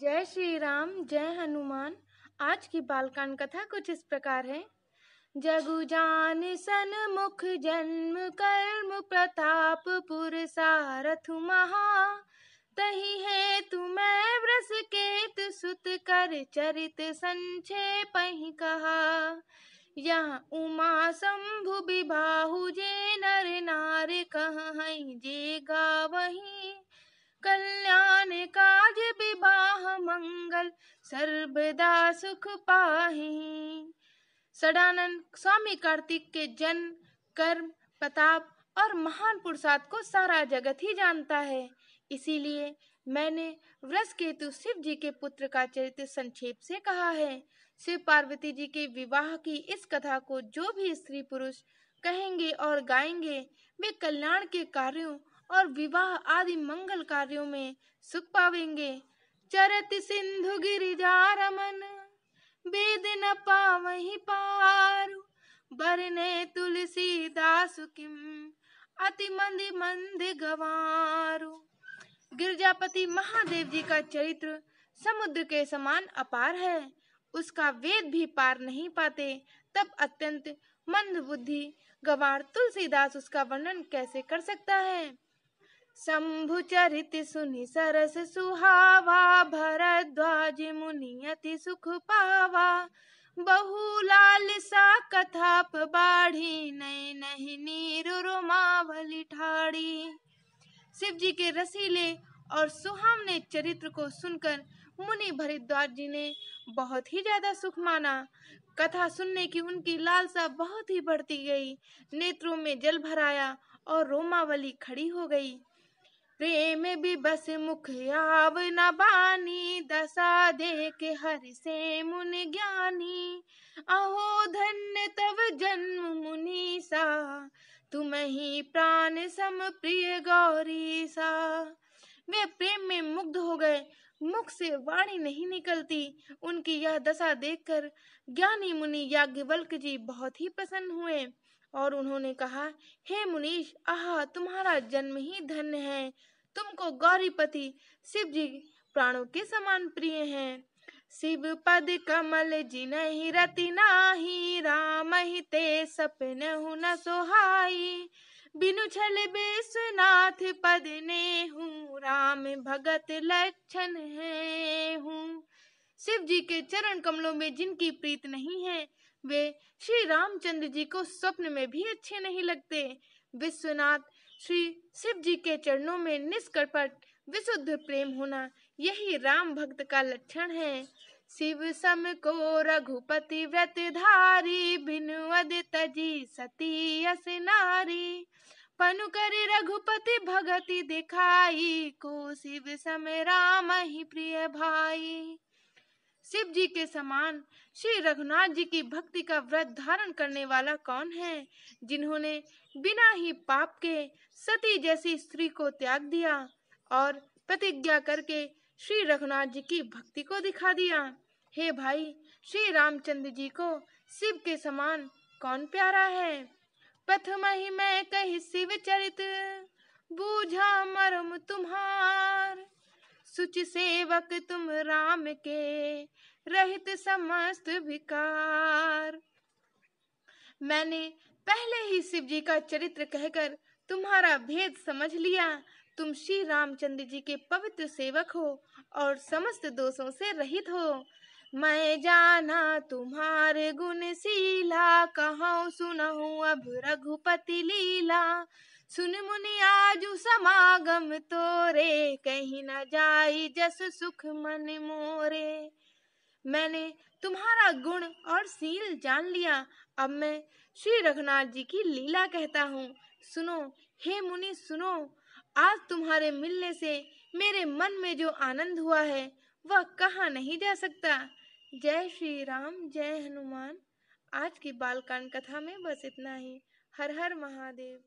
जय श्री राम जय हनुमान आज की बालकांड कथा कुछ इस प्रकार है जगु जान सन मुख जन्म कर्म प्रताप पुर सारथ महा तही है तुम्हें व्रस केत सुत कर चरित संक्षेप कहा यह उमा शंभु विबाहु जे नर नार कह जे गा वही कल्याण मंगल सर्वदा सुख पाही सदानंद स्वामी कार्तिक के जन्म कर्म प्रताप और महान पुरुषार्थ को सारा जगत ही जानता है इसीलिए मैंने व्रज केतु शिव जी के पुत्र का चरित्र संक्षेप से कहा है शिव पार्वती जी के विवाह की इस कथा को जो भी स्त्री पुरुष कहेंगे और गाएंगे वे कल्याण के कार्यों और विवाह आदि मंगल कार्यों में सुख पावेंगे चरत सिंधु गिरिजा रमन बेद न पावही पारु बरने तुलसी दासु किम अति मंद मंद गवारु गिरजापति महादेव जी का चरित्र समुद्र के समान अपार है उसका वेद भी पार नहीं पाते तब अत्यंत मंद बुद्धि गवार तुलसीदास उसका वर्णन कैसे कर सकता है शंभु चरित सुनि सरस सुहावा भरद्वाज अति सुख पावा सा कथाप बाढ़ी नई नहीं नीर रुमावली ठाड़ी शिव जी के रसीले और सुहावने चरित्र को सुनकर मुनि भरद्वाज जी ने बहुत ही ज्यादा सुख माना कथा सुनने की उनकी लालसा बहुत ही बढ़ती गई नेत्रों में जल भराया और रोमावली खड़ी हो गई प्रेम भी बस मुख न बानी दशा देख हर से मुन ज्ञानी अहो धन्य तव जन्म सा तुम ही प्राण सम प्रिय गौरी सा वे प्रेम में मुग्ध हो गए मुख से वाणी नहीं निकलती उनकी यह दशा देखकर ज्ञानी मुनि याज्ञवल्क जी बहुत ही प्रसन्न हुए और उन्होंने कहा हे मुनीष आह तुम्हारा जन्म ही धन्य है तुमको गौरीपति शिव जी प्राणों के समान प्रिय हैं शिव पद कमल जी नहीं रति नाही राम ही ते सपन न सोहाई बिनु छल विश्वनाथ पद ने हूँ राम भगत लक्षण है हूँ शिव जी के चरण कमलों में जिनकी प्रीत नहीं है वे श्री रामचंद्र जी को स्वप्न में भी अच्छे नहीं लगते विश्वनाथ श्री शिव जी के चरणों में निष्कपट विशुद्ध प्रेम होना यही राम भक्त का लक्षण है शिव सम को रघुपति व्रत धारी बिनु तजी सती अस नारी पनु कर रघुपति भगति दिखाई को शिव सम राम ही प्रिय भाई शिव जी के समान श्री रघुनाथ जी की भक्ति का व्रत धारण करने वाला कौन है जिन्होंने बिना ही पाप के सती जैसी स्त्री को त्याग दिया और प्रतिज्ञा करके श्री रघुनाथ जी की भक्ति को दिखा दिया हे भाई श्री रामचंद्र जी को शिव के समान कौन प्यारा है प्रथम ही मैं कही शिव चरित बूझा मरम तुम्हार सुच सेवक तुम राम के रहित समस्त विकार मैंने पहले ही शिव जी का चरित्र कहकर तुम्हारा भेद समझ लिया तुम श्री रामचंद्र जी के पवित्र सेवक हो और समस्त दोषों से रहित हो मैं जाना तुम्हारे गुण सीला कहो सुनहु अब रघुपति लीला सुन मुनि आज समागम तोरे कहीं ना जाई जस सुख मन मोरे मैंने तुम्हारा गुण और सील जान लिया अब मैं श्री रघुनाथ जी की लीला कहता हूँ सुनो हे मुनि सुनो आज तुम्हारे मिलने से मेरे मन में जो आनंद हुआ है वह कहा नहीं जा सकता जय श्री राम जय हनुमान आज की बालकांड कथा में बस इतना ही हर हर महादेव